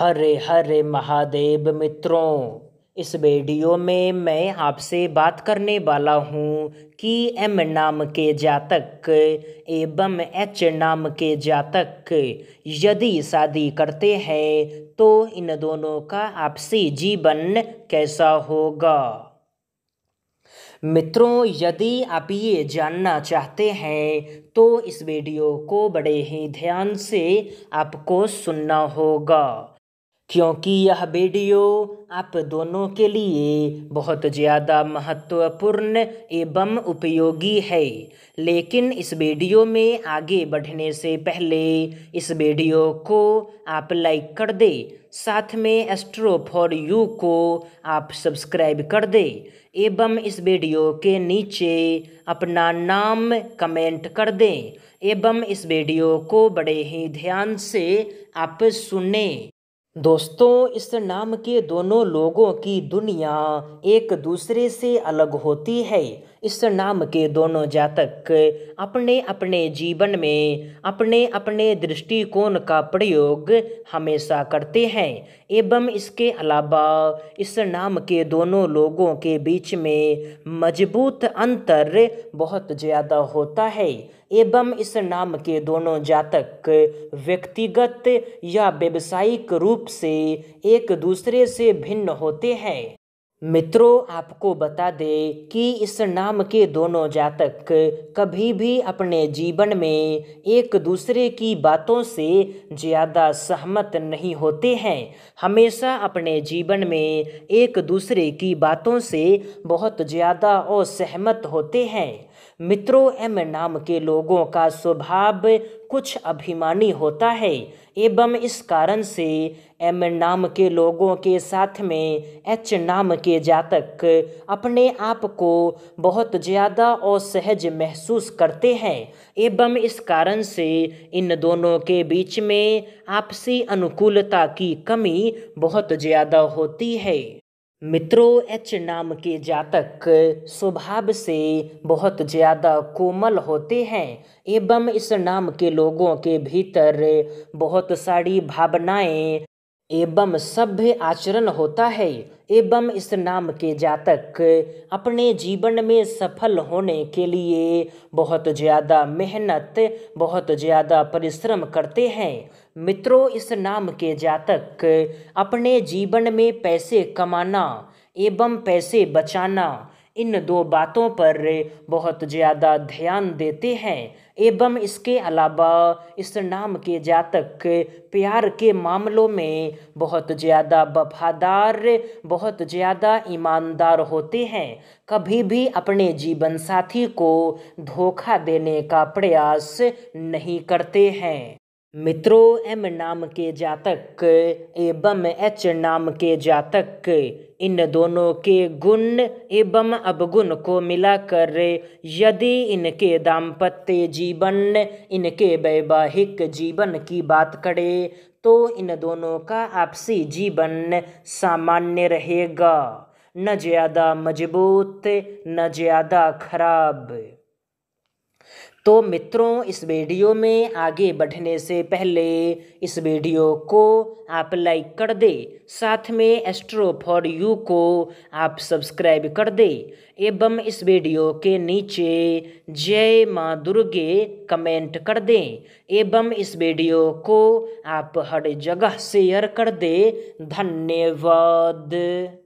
हरे हरे महादेव मित्रों इस वीडियो में मैं आपसे बात करने वाला हूँ कि एम नाम के जातक एवं एच नाम के जातक यदि शादी करते हैं तो इन दोनों का आपसी जीवन कैसा होगा मित्रों यदि आप ये जानना चाहते हैं तो इस वीडियो को बड़े ही ध्यान से आपको सुनना होगा क्योंकि यह वीडियो आप दोनों के लिए बहुत ज़्यादा महत्वपूर्ण एवं उपयोगी है लेकिन इस वीडियो में आगे बढ़ने से पहले इस वीडियो को आप लाइक कर दे साथ में एस्ट्रो फॉर यू को आप सब्सक्राइब कर दे एवं इस वीडियो के नीचे अपना नाम कमेंट कर दें एवं इस वीडियो को बड़े ही ध्यान से आप सुने दोस्तों इस नाम के दोनों लोगों की दुनिया एक दूसरे से अलग होती है इस नाम के दोनों जातक अपने अपने जीवन में अपने अपने दृष्टिकोण का प्रयोग हमेशा करते हैं एवं इसके अलावा इस नाम के दोनों लोगों के बीच में मजबूत अंतर बहुत ज़्यादा होता है एवं इस नाम के दोनों जातक व्यक्तिगत या व्यावसायिक रूप से एक दूसरे से भिन्न होते हैं मित्रों आपको बता दें कि इस नाम के दोनों जातक कभी भी अपने जीवन में एक दूसरे की बातों से ज़्यादा सहमत नहीं होते हैं हमेशा अपने जीवन में एक दूसरे की बातों से बहुत ज़्यादा असहमत होते हैं मित्रों एम नाम के लोगों का स्वभाव कुछ अभिमानी होता है एवं इस कारण से एम नाम के लोगों के साथ में एच नाम के जातक अपने आप को बहुत ज़्यादा असहज महसूस करते हैं एवं इस कारण से इन दोनों के बीच में आपसी अनुकूलता की कमी बहुत ज़्यादा होती है मित्रों एच नाम के जातक स्वभाव से बहुत ज़्यादा कोमल होते हैं एवं इस नाम के लोगों के भीतर बहुत सारी भावनाएं एवं सभ्य आचरण होता है एवं इस नाम के जातक अपने जीवन में सफल होने के लिए बहुत ज़्यादा मेहनत बहुत ज़्यादा परिश्रम करते हैं मित्रों इस नाम के जातक अपने जीवन में पैसे कमाना एवं पैसे बचाना इन दो बातों पर बहुत ज़्यादा ध्यान देते हैं एवं इसके अलावा इस नाम के जातक प्यार के मामलों में बहुत ज़्यादा वफादार बहुत ज़्यादा ईमानदार होते हैं कभी भी अपने जीवन साथी को धोखा देने का प्रयास नहीं करते हैं मित्रों एम नाम के जातक एवं एच नाम के जातक इन दोनों के गुण एवं अवगुण को मिलाकर यदि इनके दाम्पत्य जीवन इनके वैवाहिक जीवन की बात करें तो इन दोनों का आपसी जीवन सामान्य रहेगा न ज़्यादा मजबूत न ज़्यादा खराब तो मित्रों इस वीडियो में आगे बढ़ने से पहले इस वीडियो को आप लाइक कर दे साथ में एस्ट्रो फॉर यू को आप सब्सक्राइब कर दे एवं इस वीडियो के नीचे जय माँ दुर्गे कमेंट कर दें एवं इस वीडियो को आप हर जगह शेयर कर दे धन्यवाद